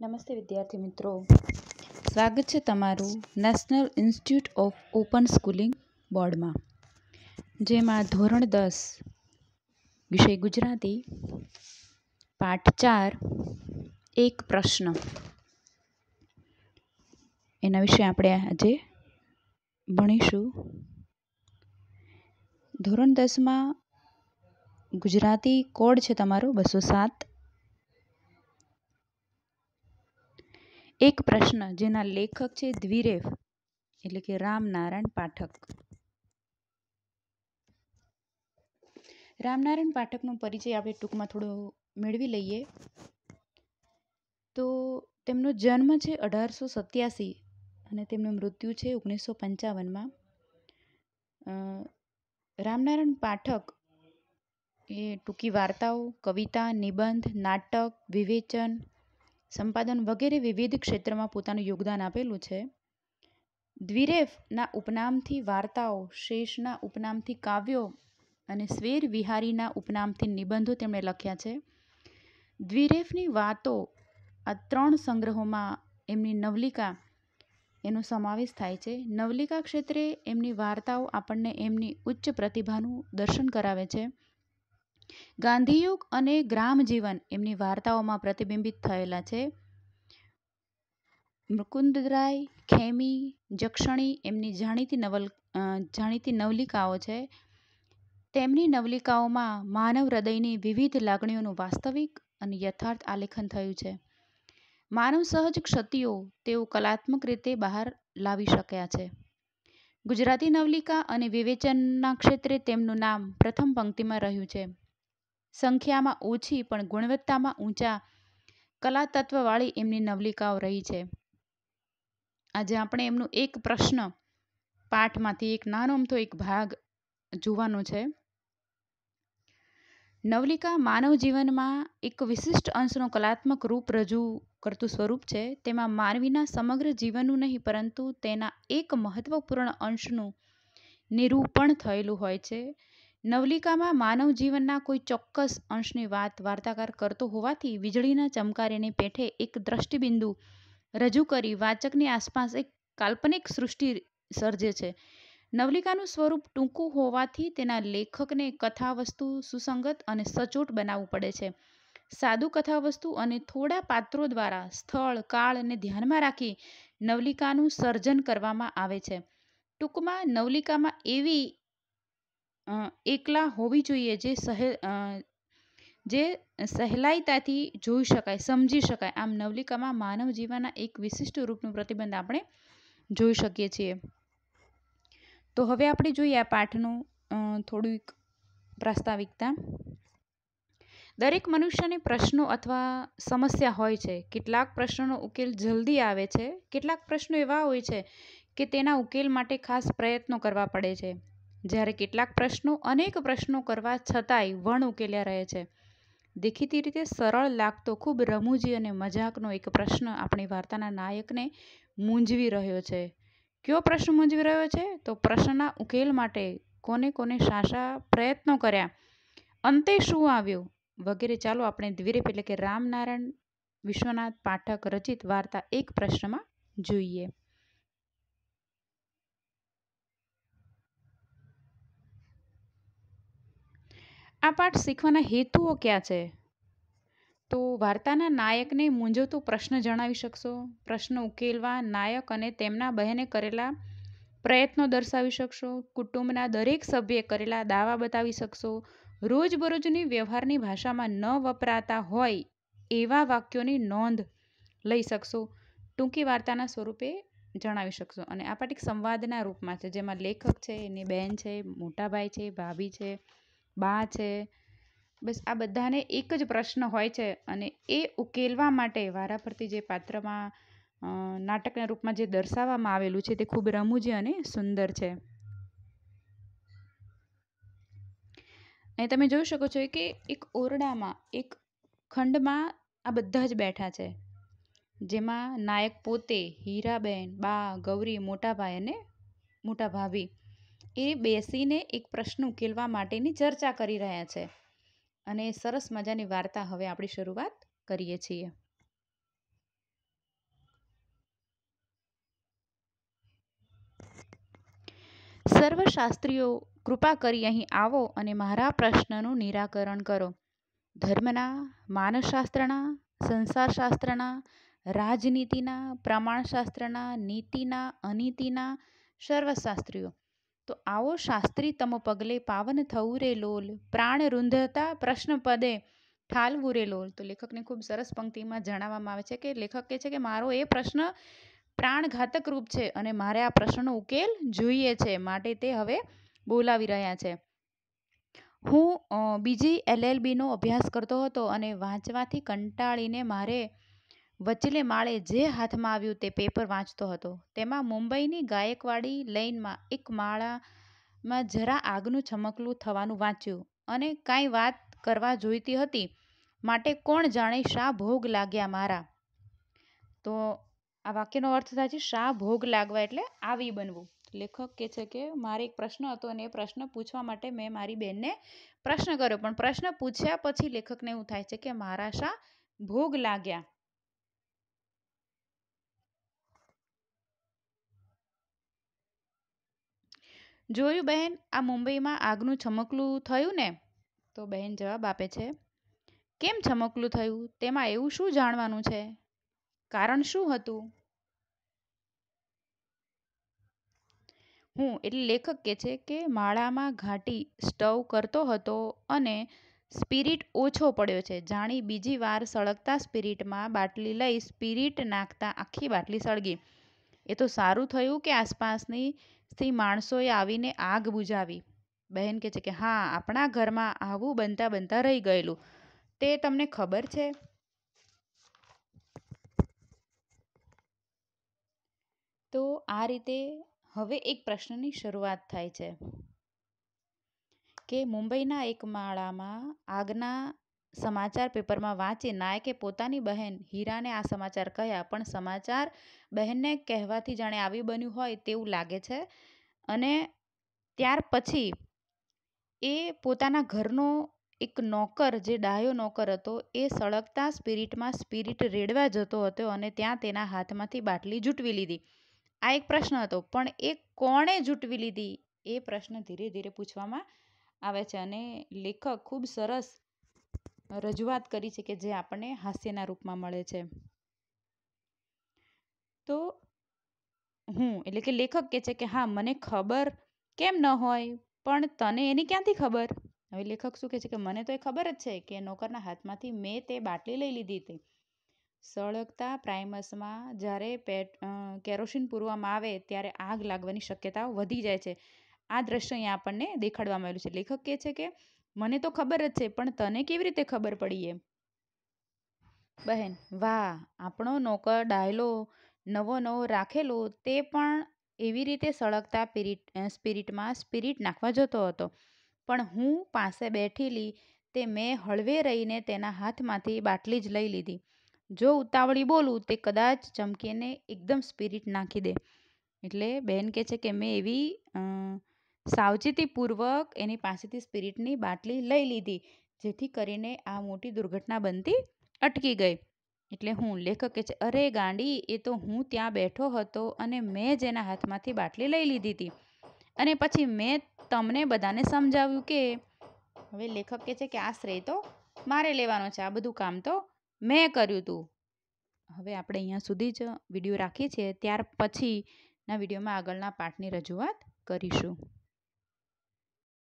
નમસ્તે વિદ્યાર્થી મિત્રો સ્વાગત છે તમારું national institute of open schooling બોર્ડમાં જેમાં ધોરણ દસ વિષય ગુજરાતી પાઠ ચાર એક પ્રશ્ન એના વિશે આપણે આજે ભણીશું ધોરણ દસમાં ગુજરાતી કોડ છે તમારો બસો સાત એક પ્રશ્ન જેના લેખક છે દ્વિરેવ એટલે કે રામનારાયણ પાઠક રામનારાયણ પાઠકનો પરિચય આપણે ટૂંકમાં થોડો મેળવી લઈએ તો તેમનો જન્મ છે અઢારસો સત્યાસી અને તેમનું મૃત્યુ છે ઓગણીસો પંચાવનમાં રામનારાયણ પાઠક એ ટૂંકી વાર્તાઓ કવિતા નિબંધ નાટક વિવેચન સંપાદન વગેરે વિવિધ ક્ષેત્રમાં પોતાનું યોગદાન આપેલું છે દ્વિરેફના ઉપનામથી વાર્તાઓ શેષના ઉપનામથી કાવ્યો અને સ્વેર વિહારીના ઉપનામથી નિબંધો તેમણે લખ્યા છે દ્વિરેફની વાતો આ ત્રણ સંગ્રહોમાં એમની નવલિકા એનો સમાવેશ થાય છે નવલિકા ક્ષેત્રે એમની વાર્તાઓ આપણને એમની ઉચ્ચ પ્રતિભાનું દર્શન કરાવે છે ગાંધીયુગ અને ગ્રામજીવન એમની વાર્તાઓમાં પ્રતિબિંબિત થયેલા છે મુકુંદરાય ખેમી જક્ષણી એમની જાણીતી નવલ જાણીતી નવલિકાઓ છે તેમની નવલિકાઓમાં માનવ હૃદયની વિવિધ લાગણીઓનું વાસ્તવિક અને યથાર્થ આલેખન થયું છે માનવ સહજ ક્ષતિઓ તેઓ કલાત્મક રીતે બહાર લાવી શક્યા છે ગુજરાતી નવલિકા અને વિવેચનના ક્ષેત્રે તેમનું નામ પ્રથમ પંક્તિમાં રહ્યું છે સંખ્યામાં ઓછી પણ ગુણવત્તામાં ઊંચા કલાતત્વવાળી એમની નવલિકાઓ રહી છે આજે આપણે એમનું એક પ્રશ્ન પાઠમાંથી એક નાનો અમથો એક ભાગ જોવાનો છે નવલિકા માનવ જીવનમાં એક વિશિષ્ટ અંશનો કલાત્મક રૂપ રજૂ કરતું સ્વરૂપ છે તેમાં માનવીના સમગ્ર જીવનનું નહીં પરંતુ તેના એક મહત્વપૂર્ણ અંશનું નિરૂપણ થયેલું હોય છે નવલિકામાં માનવ જીવનના કોઈ ચોક્કસ અંશની વાત વાર્તાકાર કરતો હોવાથી વીજળીના ચમકારીને પેઠે એક દ્રષ્ટિબિંદુ રજૂ કરી વાચકની આસપાસ એક કાલ્પનિક સૃષ્ટિ સર્જે છે નવલિકાનું સ્વરૂપ ટૂંકું હોવાથી તેના લેખકને કથાવસ્તુ સુસંગત અને સચોટ બનાવવું પડે છે સાદું કથા વસ્તુ અને થોડા પાત્રો દ્વારા સ્થળ કાળને ધ્યાનમાં રાખી નવલિકાનું સર્જન કરવામાં આવે છે ટૂંકમાં નવલિકામાં એવી એકલા હોવી જોઈએ જે સહેલ જે સહેલાઈતાથી જોઈ શકાય સમજી શકાય આમ નવલિકામાં માનવ જીવનના એક વિશિષ્ટ રૂપનું પ્રતિબંધ આપણે જોઈ શકીએ છીએ તો હવે આપણે જોઈએ આ પાઠનું થોડીક પ્રાસ્તાવિકતા દરેક મનુષ્યને પ્રશ્નો અથવા સમસ્યા હોય છે કેટલાક પ્રશ્નોનો ઉકેલ જલ્દી આવે છે કેટલાક પ્રશ્નો એવા હોય છે કે તેના ઉકેલ માટે ખાસ પ્રયત્નો કરવા પડે છે જ્યારે કેટલાક પ્રશ્નો અનેક પ્રશ્નો કરવા છતાંય વણ ઉકેલ્યા રહે છે દેખીતી રીતે સરળ લાગતો ખૂબ રમૂજી અને મજાકનો એક પ્રશ્ન આપણી વાર્તાના નાયકને મૂંઝવી રહ્યો છે કયો પ્રશ્ન મૂંઝવી રહ્યો છે તો પ્રશ્નના ઉકેલ માટે કોને કોને શાશા પ્રયત્નો કર્યા અંતે શું આવ્યું વગેરે ચાલો આપણે દ્વિરેપ એટલે કે રામનારાયણ વિશ્વનાથ પાઠક રચિત વાર્તા એક પ્રશ્નમાં જોઈએ આ પાઠ શીખવાના હેતુઓ ક્યાં છે તો વાર્તાના નાયકને મૂંઝવતો પ્રશ્ન જણાવી શકશો પ્રશ્ન ઉકેલવા નાયક અને તેમના બહેને કરેલા પ્રયત્નો દર્શાવી શકશો કુટુંબના દરેક સભ્યે કરેલા દાવા બતાવી શકશો રોજબરોજની વ્યવહારની ભાષામાં ન વપરાતા હોય એવા વાક્યોની નોંધ લઈ શકશો ટૂંકી વાર્તાના સ્વરૂપે જણાવી શકશો અને આ પાઠ એક સંવાદના રૂપમાં છે જેમાં લેખક છે એની બહેન છે મોટા ભાઈ છે ભાભી છે બા છે બસ આ બધાને એક જ પ્રશ્ન હોય છે અને એ ઉકેલવા માટે વારાફરતી જે પાત્રમાં નાટકના રૂપમાં જે દર્શાવવામાં આવેલું છે તે ખૂબ રમૂજી અને સુંદર છે અહીં તમે જોઈ શકો છો કે એક ઓરડામાં એક ખંડમાં આ બધા જ બેઠા છે જેમાં નાયક પોતે હીરાબેન બા ગૌરી મોટા અને મોટા ભાભી એ બેસીને એક પ્રશ્ન ઉકેલવા માટેની ચર્ચા કરી રહ્યા છે અને સરસ મજાની વાર્તા હવે આપણી શરૂઆત કરીએ છીએ સર્વશાસ્ત્રીઓ કૃપા કરી અહીં આવો અને મારા પ્રશ્નનું નિરાકરણ કરો ધર્મના માનસશાસ્ત્રના સંસારશાસ્ત્રના રાજનીતિના પ્રમાણશાસ્ત્રના નીતિના અનીતિના સર્વશાસ્ત્રીઓ તો આવો શાસ્ત્રી તમ પગલે પાવન થવું રે લોલ પ્રાણ રૂંધતા પ્રશ્ન પદે ઠાલવું રે લોલ તો લેખકને ખૂબ સરસ પંક્તિમાં જણાવવામાં આવે છે કે લેખક કહે છે કે મારો એ પ્રશ્ન પ્રાણઘાતક રૂપ છે અને મારે આ પ્રશ્નનો ઉકેલ જોઈએ છે માટે તે હવે બોલાવી રહ્યા છે હું બીજી એલએલબીનો અભ્યાસ કરતો હતો અને વાંચવાથી કંટાળીને મારે વચલે માળે જે હાથમાં આવ્યું તે પેપર વાંચતો હતો તેમાં મુંબઈની ગાયકવાડી લેઇનમાં એક માળામાં જરા આગનું છમકલું થવાનું વાંચ્યું અને કાંઈ વાત કરવા જોઈતી હતી માટે કોણ જાણે શા ભોગ લાગ્યા મારા તો આ વાક્યનો અર્થ થાય છે શા ભોગ લાગવા એટલે આવી બનવું લેખક કે છે કે મારે એક પ્રશ્ન હતો અને એ પ્રશ્ન પૂછવા માટે મેં મારી બેનને પ્રશ્ન કર્યો પણ પ્રશ્ન પૂછ્યા પછી લેખકને એવું થાય છે કે મારા શા ભોગ લાગ્યા જોયું બહેન આ મુંબઈમાં આગનું છમકલું થયું ને તો બહેન જવાબ આપે છે કેમ છમકલું થયું તેમાં એવું શું જાણવાનું છે કારણ શું હતું હું એટલે લેખક કહે છે કે માળામાં ઘાટી સ્ટવ કરતો હતો અને સ્પિરિટ ઓછો પડ્યો છે જાણી બીજી વાર સળગતા સ્પિરિટમાં બાટલી લઈ સ્પિરિટ નાખતા આખી બાટલી સળગી એ તો સારું થયું કે આસપાસની સ્ત્રી માણસોએ આવીને આગ બુઝાવી બહેન કહે છે કે હા આપણા ઘરમાં આવું બનતા બનતા રહી ગયેલું તે તમને ખબર છે તો આ રીતે હવે એક પ્રશ્નની શરૂઆત થાય છે કે મુંબઈના એક માળામાં આગના સમાચાર પેપરમાં વાંચી નાયકે પોતાની બહેન હીરાને આ સમાચાર કહ્યા પણ સમાચાર બહેનને કહેવાથી જાણે આવી બન્યું હોય તેવું લાગે છે અને ત્યાર પછી એ પોતાના ઘરનો એક નોકર જે ડાયો નોકર હતો એ સળગતા સ્પિરિટમાં સ્પિરિટ રેડવા જતો હતો અને ત્યાં તેના હાથમાંથી બાટલી જૂટવી લીધી આ એક પ્રશ્ન હતો પણ એ કોણે જૂટવી લીધી એ પ્રશ્ન ધીરે ધીરે પૂછવામાં આવે છે અને લેખક ખૂબ સરસ રજૂઆત કરી છે કે જે આપણને હાસ્યના રૂપમાં મળે છે તો હું એટલે કે લેખક કહે છે કે હા મને ખબર કેમ ન હોય પણ તને એની ક્યાંથી ખબર હવે લેખક શું કહે છે કે મને તો એ ખબર જ છે કે નોકરના હાથમાંથી મેં તે બાટલી લઈ લીધી હતી સળગતા પ્રાઇમસમાં જ્યારે પેટ કેરોસીન પૂરવામાં આવે ત્યારે આગ લાગવાની શક્યતાઓ વધી જાય છે આ દ્રશ્ય અહીંયા આપણને દેખાડવામાં આવેલું છે લેખક કહે છે કે મને તો ખબર જ છે પણ તને કેવી રીતે ખબર પડી એમ બહેન વાહ આપણો નોકર ડાયલો નવો નવો રાખેલો તે પણ એવી રીતે સળગતા પિરિટ સ્પિરિટમાં સ્પિરિટ નાખવા જતો હતો પણ હું પાસે બેઠેલી તે મેં હળવે રહીને તેના હાથમાંથી બાટલી જ લઈ લીધી જો ઉતાવળી બોલું તે કદાચ ચમકીને એકદમ સ્પિરિટ નાખી દે એટલે બહેન કહે છે કે મેં એવી સાવચેતીપૂર્વક એની પાસેથી સ્પિરિટની બાટલી લઈ લીધી જેથી કરીને આ મોટી દુર્ઘટના બનતી અટકી ગઈ એટલે હું લેખકે છે અરે ગાંડી એ તો હું ત્યાં બેઠો હતો અને મેં જ એના હાથમાંથી બાટલી લઈ લીધી હતી અને પછી મેં તમને બધાને સમજાવ્યું કે હવે લેખક કે છે કે આ શ્રેય તો મારે લેવાનો છે આ બધું કામ તો મેં કર્યું હતું હવે આપણે અહીંયા સુધી જ વિડીયો રાખીએ છીએ ત્યાર પછીના વિડીયોમાં આગળના પાઠની રજૂઆત કરીશું